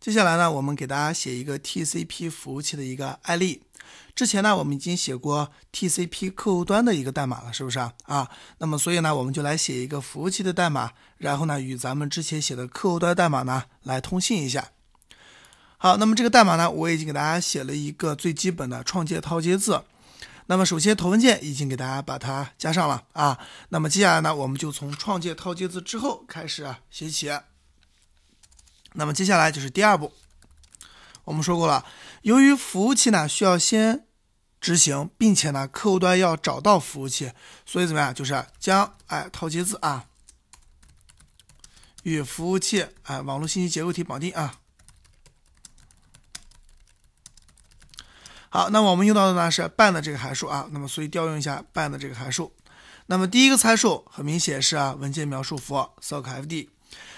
接下来呢，我们给大家写一个 TCP 服务器的一个案例。之前呢，我们已经写过 TCP 客户端的一个代码了，是不是啊？啊，那么所以呢，我们就来写一个服务器的代码，然后呢，与咱们之前写的客户端代码呢，来通信一下。好，那么这个代码呢，我已经给大家写了一个最基本的创建套接字。那么首先头文件已经给大家把它加上了啊。那么接下来呢，我们就从创建套接字之后开始啊写起。那么接下来就是第二步，我们说过了，由于服务器呢需要先执行，并且呢客户端要找到服务器，所以怎么样？就是将哎套接字啊与服务器哎网络信息结构体绑定啊。好，那么我们用到的呢是 b a n d 这个函数啊，那么所以调用一下 b a n d 这个函数，那么第一个参数很明显是啊文件描述符 sockfd。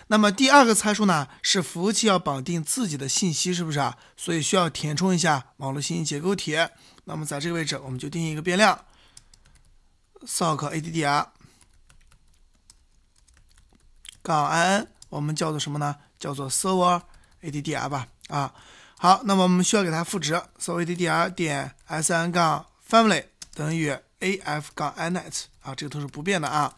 那么第二个参数呢，是服务器要绑定自己的信息，是不是啊？所以需要填充一下网络信息结构体。那么在这个位置，我们就定义一个变量 sockaddr 杠 in，我们叫做什么呢？叫做 server addr 吧。啊，好，那么我们需要给它赋值 server addr 点 s n 杠 family 等于 a f 杠 i n e t 啊，这个都是不变的啊。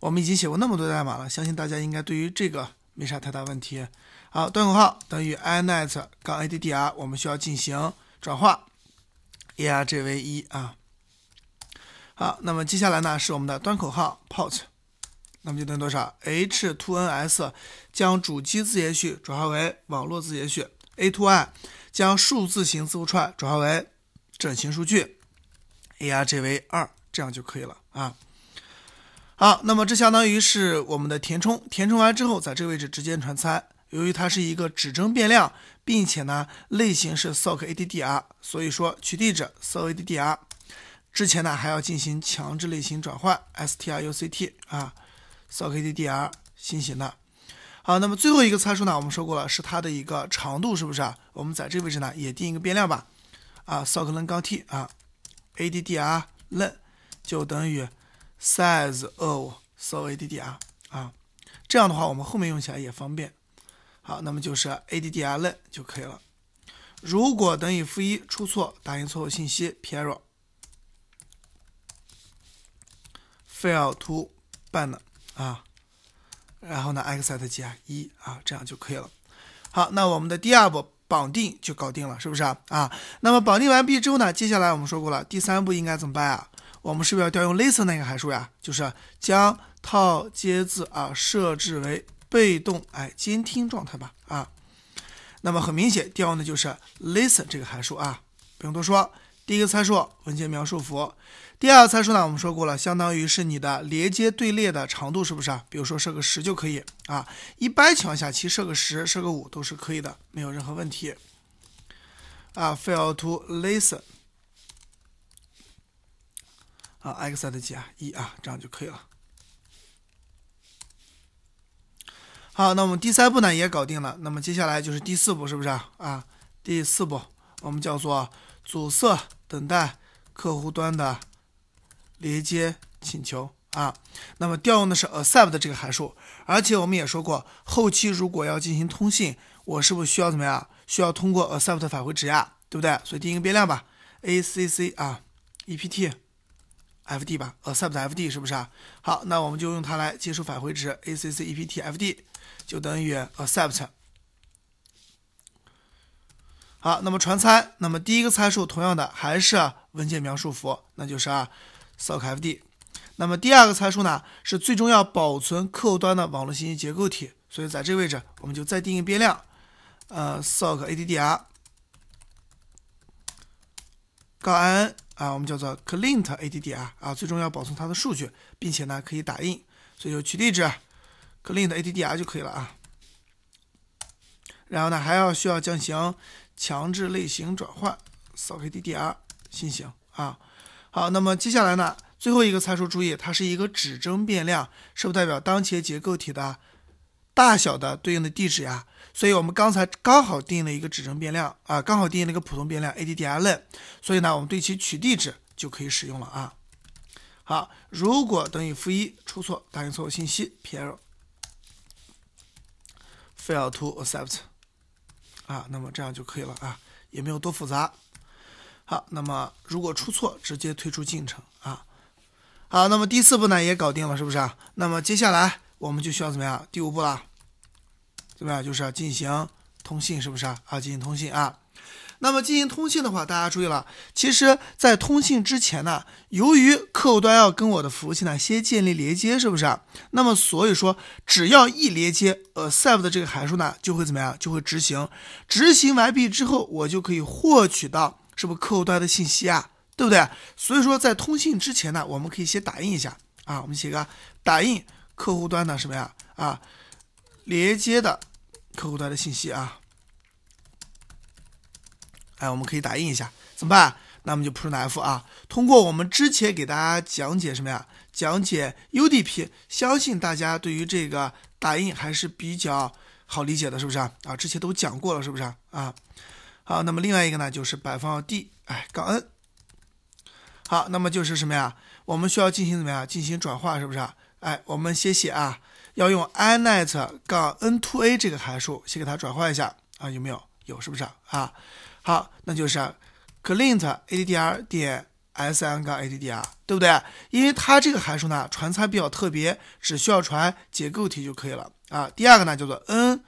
我们已经写过那么多代码了，相信大家应该对于这个没啥太大问题。好，端口号等于 inet 杠 addr，我们需要进行转化，arg 为一啊。好，那么接下来呢是我们的端口号 port，那么就等于多少？h2ns 将主机字节序转化为网络字节序，a2i 将数字型字符串转化为整形数据，arg 为二，这样就可以了啊。好，那么这相当于是我们的填充，填充完之后，在这个位置直接传参。由于它是一个指针变量，并且呢类型是 sockaddr，所以说取地址 sockaddr，之前呢还要进行强制类型转换 struct 啊 sockaddr 新型的。好，那么最后一个参数呢，我们说过了是它的一个长度，是不是？啊？我们在这个位置呢也定一个变量吧，啊 socklen_t 啊 addr len 就等于。Size of so addr 啊，这样的话我们后面用起来也方便。好，那么就是 addr 就可以了。如果等于负一，出错，打印错误信息。p Error，fail to b a n 啊。然后呢，x 加一啊，这样就可以了。好，那我们的第二步绑定就搞定了，是不是啊？啊，那么绑定完毕之后呢，接下来我们说过了，第三步应该怎么办啊？我们是不是要调用 listen 那个函数呀？就是将套接字啊设置为被动哎监听状态吧啊。那么很明显，调用的就是 listen 这个函数啊，不用多说。第一个参数文件描述符，第二个参数呢，我们说过了，相当于是你的连接队列的长度，是不是？比如说设个十就可以啊。一般情况下，其实设个十、设个五都是可以的，没有任何问题。啊，fail to listen。啊，x 的几啊一啊，这样就可以了。好，那我们第三步呢也搞定了。那么接下来就是第四步，是不是啊？第四步我们叫做阻塞等待客户端的连接请求啊。那么调用的是 accept 这个函数，而且我们也说过，后期如果要进行通信，我是不是需要怎么样？需要通过 accept 返回值呀，对不对？所以定一个变量吧，acc 啊，ept。fd 吧，accept fd 是不是啊？好，那我们就用它来接收返回值，accept fd 就等于 accept。好，那么传参，那么第一个参数同样的还是文件描述符，那就是啊 sock fd。那么第二个参数呢是最终要保存客户端的网络信息结构体，所以在这个位置我们就再定义变量，呃 sock addr，n。啊，我们叫做 client addr，啊，最终要保存它的数据，并且呢可以打印，所以就取地址 client addr 就可以了啊。然后呢还要需要进行强制类型转换扫 t addr 新型啊。好，那么接下来呢最后一个参数注意，它是一个指针变量，是不代表当前结构体的。大小的对应的地址呀，所以我们刚才刚好定义了一个指针变量啊，刚好定义了一个普通变量 a d d l 所以呢，我们对其取地址就可以使用了啊。好，如果等于负一出错，打印错误信息 p l f a i l to accept，啊，那么这样就可以了啊，也没有多复杂。好，那么如果出错直接退出进程啊。好，那么第四步呢也搞定了，是不是？啊？那么接下来我们就需要怎么样？第五步了。对吧？就是要进行通信，是不是啊？啊，进行通信啊。那么进行通信的话，大家注意了，其实，在通信之前呢，由于客户端要跟我的服务器呢先建立连接，是不是啊？那么所以说，只要一连接，a c c e p t 的这个函数呢就会怎么样？就会执行。执行完毕之后，我就可以获取到是不是客户端的信息啊？对不对？所以说，在通信之前呢，我们可以先打印一下啊，我们写个打印客户端的什么呀？啊，连接的。客户端的信息啊，哎，我们可以打印一下，怎么办？那我们就 p r i n t 来 f 啊。通过我们之前给大家讲解什么呀？讲解 UDP，相信大家对于这个打印还是比较好理解的，是不是啊？啊，之前都讲过了，是不是啊？啊，好，那么另外一个呢，就是摆放 d 哎杠 n。好，那么就是什么呀？我们需要进行怎么样？进行转化，是不是啊？哎，我们先写啊。要用 inet 杠 n to a 这个函数先给它转换一下啊，有没有？有是不是啊？好，那就是 clint addr 点 sn 杠 addr 对不对？因为它这个函数呢传参比较特别，只需要传结构体就可以了啊。第二个呢叫做 n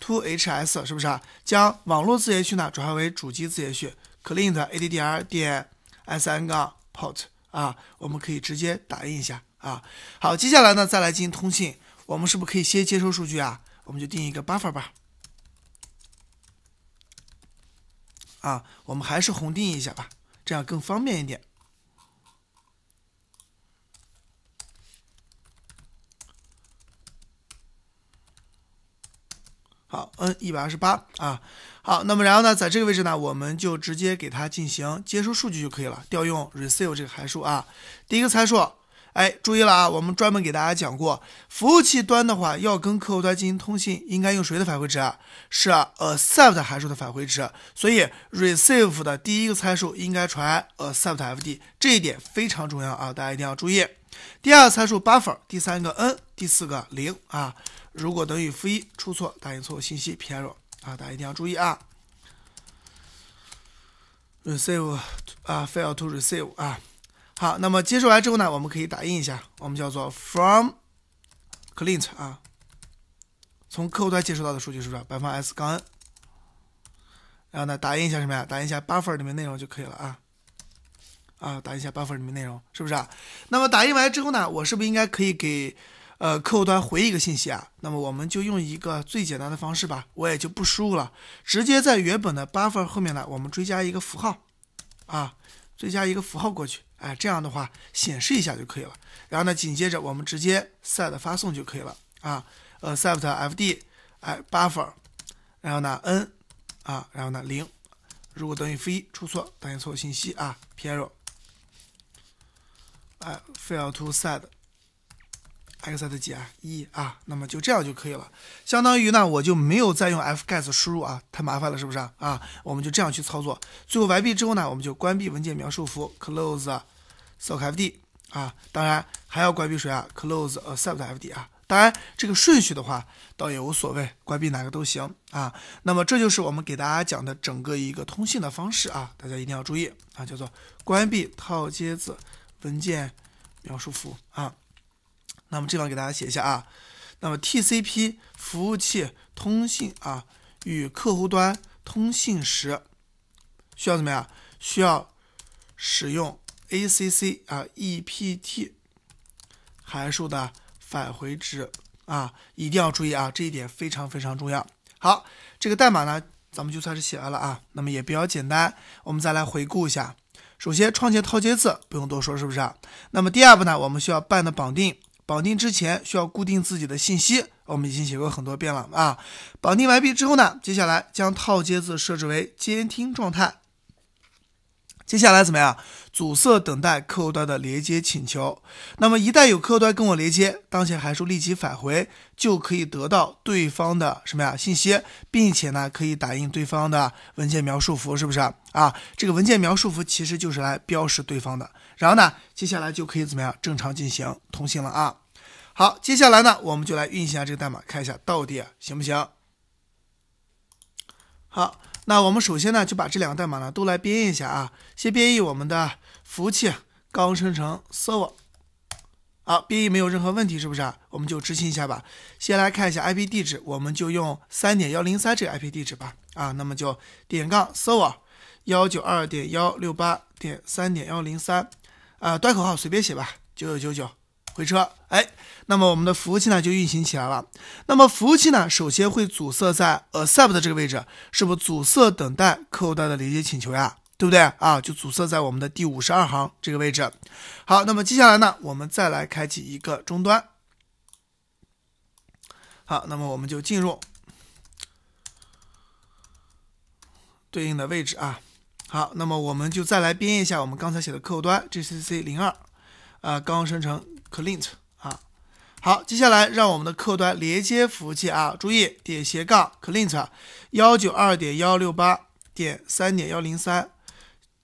to hs 是不是啊？将网络字节序呢转换为主机字节序 clint addr 点 sn 杠 port 啊，我们可以直接打印一下。啊，好，接下来呢，再来进行通信，我们是不是可以先接收数据啊？我们就定一个 buffer 吧。啊，我们还是红定一下吧，这样更方便一点。好，n 一百二十八啊。好，那么然后呢，在这个位置呢，我们就直接给它进行接收数据就可以了，调用 receive 这个函数啊。第一个参数。哎，注意了啊！我们专门给大家讲过，服务器端的话要跟客户端进行通信，应该用谁的返回值啊？是 accept 函数的返回值。所以 receive 的第一个参数应该传 accept fd，这一点非常重要啊！大家一定要注意。第二个参数 buffer，第三个 n，第四个零啊。如果等于负一，出错，打印错误信息 p e r o 啊！大家一定要注意啊。receive 啊，fail to receive 啊。好，那么接收完之后呢，我们可以打印一下，我们叫做 from client 啊，从客户端接收到的数据是不是摆放 s 杠 n？然后呢，打印一下什么呀？打印一下 buffer 里面内容就可以了啊。啊，打印一下 buffer 里面内容是不是？啊？那么打印完之后呢，我是不是应该可以给呃客户端回一个信息啊？那么我们就用一个最简单的方式吧，我也就不输入了，直接在原本的 buffer 后面呢，我们追加一个符号啊，追加一个符号过去。哎，这样的话显示一下就可以了。然后呢，紧接着我们直接 s e t 发送就可以了啊。呃，accept fd，哎，buffer，然后呢 n，啊，然后呢零，如果等于负一出错，打印错误信息啊。peer，哎，fail to s e t e x 的减一啊。那么就这样就可以了。相当于呢，我就没有再用 fgets 输入啊，太麻烦了，是不是啊？啊，我们就这样去操作。最后完毕之后呢，我们就关闭文件描述符 close。close fd 啊，当然还要关闭谁啊？close accept fd 啊，当然这个顺序的话倒也无所谓，关闭哪个都行啊。那么这就是我们给大家讲的整个一个通信的方式啊，大家一定要注意啊，叫做关闭套接子文件描述符啊。那么这方给大家写一下啊，那么 TCP 服务器通信啊与客户端通信时需要怎么样？需要使用。acc 啊，ept 函数的返回值啊，一定要注意啊，这一点非常非常重要。好，这个代码呢，咱们就算是写完了啊，那么也比较简单。我们再来回顾一下，首先创建套接字，不用多说，是不是？那么第二步呢，我们需要办的绑定，绑定之前需要固定自己的信息，我们已经写过很多遍了啊。绑定完毕之后呢，接下来将套接字设置为监听状态。接下来怎么样？阻塞等待客户端的连接请求。那么一旦有客户端跟我连接，当前函数立即返回，就可以得到对方的什么呀信息，并且呢可以打印对方的文件描述符，是不是啊？这个文件描述符其实就是来标识对方的。然后呢，接下来就可以怎么样正常进行通信了啊？好，接下来呢我们就来运行一下这个代码，看一下到底行不行。好。那我们首先呢，就把这两个代码呢都来编译一下啊。先编译我们的服务器，刚生成 server，好，编译没有任何问题，是不是啊？我们就执行一下吧。先来看一下 IP 地址，我们就用三点幺零三这个 IP 地址吧。啊，那么就点杠 server，幺九二点幺六八点三点幺零三，啊，端口号随便写吧，九九九九，回车。哎。那么我们的服务器呢就运行起来了。那么服务器呢，首先会阻塞在 accept 的这个位置，是不是阻塞等待客户端的连接请求呀？对不对啊？就阻塞在我们的第五十二行这个位置。好，那么接下来呢，我们再来开启一个终端。好，那么我们就进入对应的位置啊。好，那么我们就再来编译一下我们刚才写的客户端 gcc 零二啊，刚刚生成 client。好，接下来让我们的客户端连接服务器啊，注意点斜杠 client 幺九二点幺六八点三点幺零三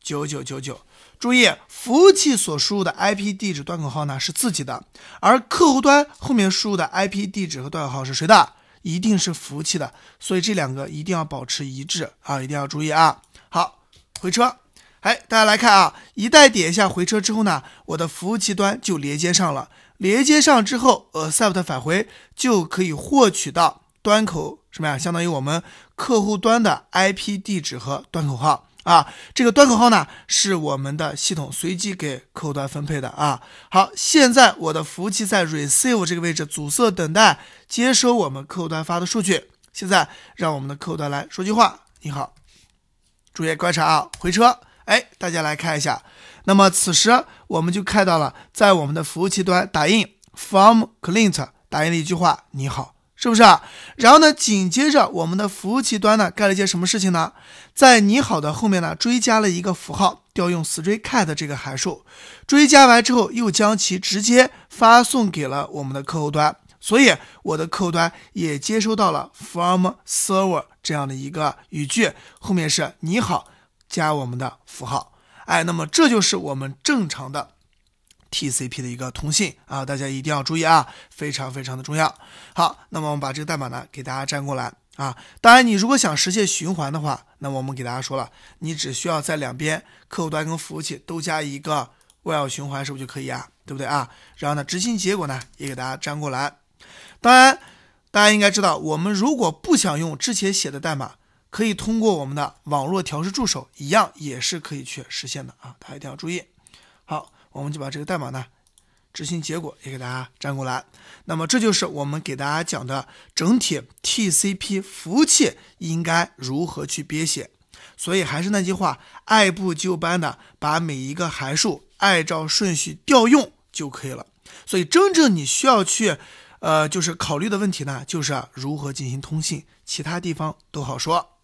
九九九九。注意，服务器所输入的 IP 地址端口号呢是自己的，而客户端后面输入的 IP 地址和端口号是谁的？一定是服务器的，所以这两个一定要保持一致啊，一定要注意啊。好，回车。哎，大家来看啊，一旦点一下回车之后呢，我的服务器端就连接上了。连接上之后，accept 返回就可以获取到端口什么呀？相当于我们客户端的 IP 地址和端口号啊。这个端口号呢，是我们的系统随机给客户端分配的啊。好，现在我的服务器在 receive 这个位置阻塞等待接收我们客户端发的数据。现在让我们的客户端来说句话：“你好。”注意观察啊，回车。哎，大家来看一下。那么此时我们就看到了，在我们的服务器端打印 f r o m client 打印了一句话“你好”，是不是？然后呢，紧接着我们的服务器端呢干了一些什么事情呢？在“你好”的后面呢追加了一个符号，调用 strcat 这个函数，追加完之后又将其直接发送给了我们的客户端，所以我的客户端也接收到了 f r o m server 这样的一个语句，后面是“你好”加我们的符号。哎，那么这就是我们正常的 TCP 的一个通信啊，大家一定要注意啊，非常非常的重要。好，那么我们把这个代码呢给大家粘过来啊。当然，你如果想实现循环的话，那么我们给大家说了，你只需要在两边客户端跟服务器都加一个 while 循环，是不是就可以啊？对不对啊？然后呢，执行结果呢也给大家粘过来。当然，大家应该知道，我们如果不想用之前写的代码。可以通过我们的网络调试助手，一样也是可以去实现的啊！大家一定要注意。好，我们就把这个代码呢，执行结果也给大家粘过来。那么这就是我们给大家讲的整体 TCP 服务器应该如何去编写。所以还是那句话，按部就班的把每一个函数按照顺序调用就可以了。所以真正你需要去，呃，就是考虑的问题呢，就是如何进行通信，其他地方都好说。